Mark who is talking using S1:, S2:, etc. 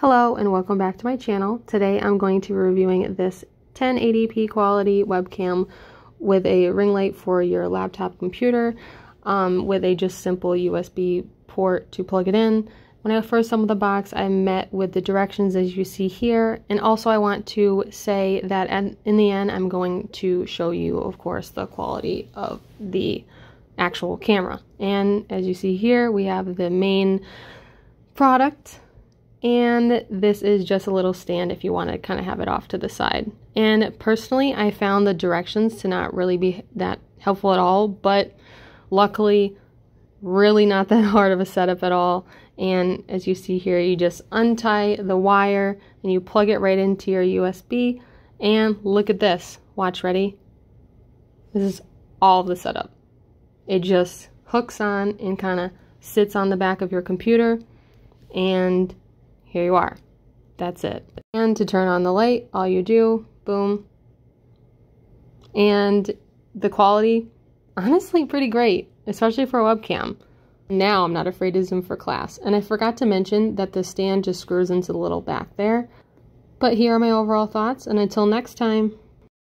S1: Hello and welcome back to my channel. Today I'm going to be reviewing this 1080p quality webcam with a ring light for your laptop computer um, with a just simple USB port to plug it in. When I first opened the box, I met with the directions as you see here. And also I want to say that in the end, I'm going to show you, of course, the quality of the actual camera. And as you see here, we have the main product and this is just a little stand if you want to kind of have it off to the side. And personally, I found the directions to not really be that helpful at all, but luckily, really not that hard of a setup at all. And as you see here, you just untie the wire and you plug it right into your USB. And look at this. Watch, ready? This is all the setup. It just hooks on and kind of sits on the back of your computer and here you are. That's it. And to turn on the light, all you do, boom. And the quality, honestly, pretty great, especially for a webcam. Now I'm not afraid to zoom for class. And I forgot to mention that the stand just screws into the little back there. But here are my overall thoughts, and until next time.